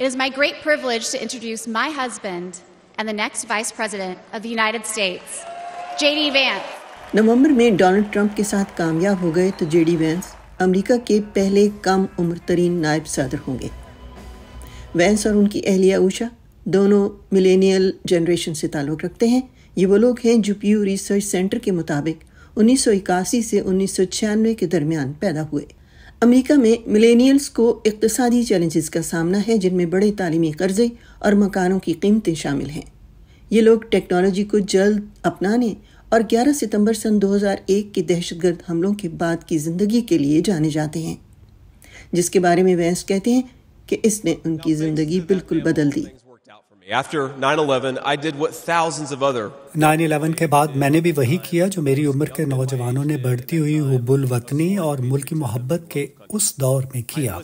It is my great privilege to introduce my husband and the next Vice President of the United States, J.D. Vance. नवंबर में Donald Trump के साथ कामयाब हो गए तो JD Vance America के पहले कम उम्र तरीन नायब सदर होंगे वैंस और उनकी अहलिया उषा दोनों मिलेनियल जनरेशन से ताल्लुक़ रखते हैं ये वो लोग हैं जो पीयू रिसर्च सेंटर के मुताबिक उन्नीस से उन्नीस के दरमियान पैदा हुए امریکہ میں ملینیلز کو اقتصادی چیلنجز کا سامنا ہے جن میں بڑے تعلیمی قرضے اور مکانوں کی قیمتیں شامل ہیں یہ لوگ ٹیکنالوجی کو جلد اپنانے اور گیارہ ستمبر سن دو ہزار ایک کے دہشت گرد حملوں کے بعد کی زندگی کے لیے جانے جاتے ہیں جس کے بارے میں وینس کہتے ہیں کہ اس نے ان کی زندگی بالکل بدل دی نائن الیون کے بعد میں نے بھی وہی کیا جو میری عمر کے نوجوانوں نے بڑھتی ہوئی حب الوطنی اور ملکی محبت کے اس دور میں کیا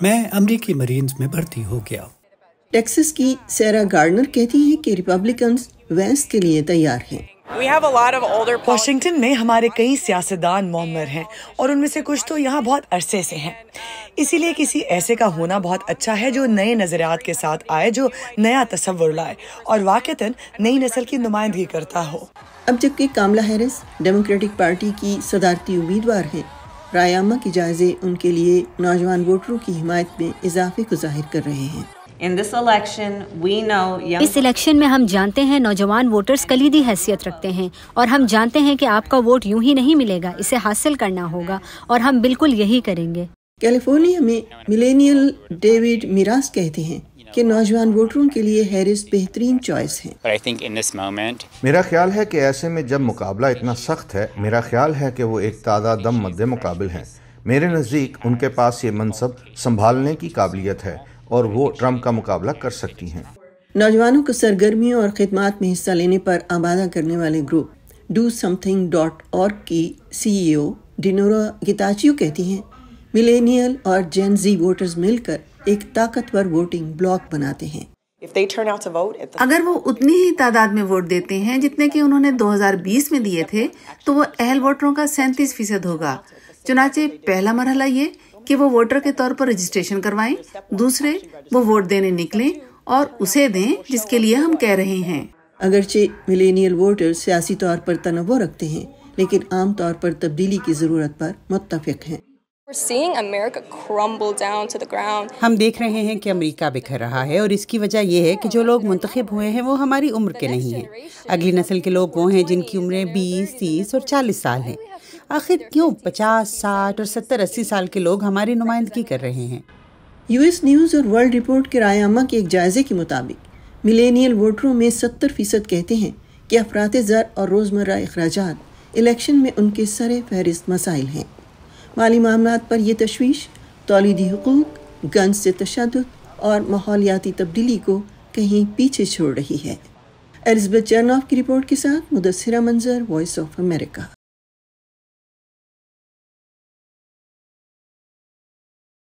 میں امریکی مرینز میں بھرتی ہو گیا ٹیکسس کی سیرا گارڈنر کہتی ہے تیار ہیں واشنگٹن میں ہمارے کئی سیاستدان معمر ہیں اور ان میں سے کچھ تو یہاں بہت عرصے سے ہیں اسی لیے کسی ایسے کا ہونا بہت اچھا ہے جو نئے نظریات کے ساتھ آئے جو نیا تصور لائے اور واقع نئی نسل کی نمائندگی کرتا ہو اب جب کہ پارٹی کی صدارتی امیدوار ہے ریاما کی جائزے ان کے لیے نوجوان ووٹروں کی حمایت میں اضافے کو ظاہر کر رہے ہیں اس الیکشن میں ہم جانتے ہیں نوجوان ووٹرز کلیدی حیثیت رکھتے ہیں اور ہم جانتے ہیں کہ آپ کا ووٹ یوں ہی نہیں ملے گا اسے حاصل کرنا ہوگا اور ہم بالکل یہی کریں گے کیلیفورنیا میں ملینیل ڈیوڈ کہ نوجوان ووٹروں کے لیے ہیرس بہترین چوائس میرا خیال ہے کہ ایسے میں جب مقابلہ اتنا سخت ہے میرا خیال ہے کہ وہ ایک تازہ دم مد مقابل ہیں میرے نزدیک ان کے پاس یہ منصب سنبھالنے کی قابلیت ہے اور وہ ٹرمپ کا مقابلہ کر سکتی ہیں نوجوانوں کو سرگرمیوں اور خدمات میں حصہ لینے پر آبادہ کرنے والے group do something dot اور سی ای او ڈینورا گتاچیو کہتی ہیں ملینیل اور جین زی ووٹرز مل کر ایک طاقتور ووٹنگ بلاک بناتے ہیں اگر وہ اتنی ہی تعداد میں ووٹ دیتے ہیں جتنے کہ انہوں نے دو ہزار بیس میں دیے تھے تو وہ اہل ووٹروں کا سینتیس فیصد ہوگا چنانچہ پہلا مرحلہ یہ کہ وہ ووٹر کے طور پر رجسٹریشن کروائیں دوسرے وہ ووٹ دینے نکلیں اور اسے دیں جس کے لیے ہم کہہ رہے ہیں اگرچہ ملینیل ووٹر سیاسی طور پر تنوع رکھتے ہیں لیکن عام طور پر تبدیلی کی ضرورت پر متفق ہیں ہم دیکھ رہے ہیں کہ امریکہ بکھر رہا ہے اور اس کی وجہ یہ ہے کہ جو لوگ منتخب ہوئے ہیں وہ ہماری عمر کے نہیں ہیں اگلی نسل کے لوگ وہ ہیں جن کی عمریں بیس تیس اور چالیس سال ہیں آخر کیوں پچاس ساٹھ اور ستر اسی سال کے لوگ ہماری نمائندگی کر رہے ہیں یو ایس نیوز اور ورلڈ رپورٹ کے رائے عامہ کے ایک جائزے کے مطابق ملینیل ووٹروں میں ستر فیصد کہتے ہیں کہ افراد زر اور روز مرہ اخراجات الیکشن میں ان کے سر فہرست مسائل ہیں مالی معاملات پر یہ تشویش تولیدی حقوق گنز سے تشدد اور ماحولیاتی تبدیلی کو کہیں پیچھے چھوڑ رہی ہے ایلزبت جرنف کی رپورٹ کے ساتھ مدثرہ منظر وائس آف امریکہ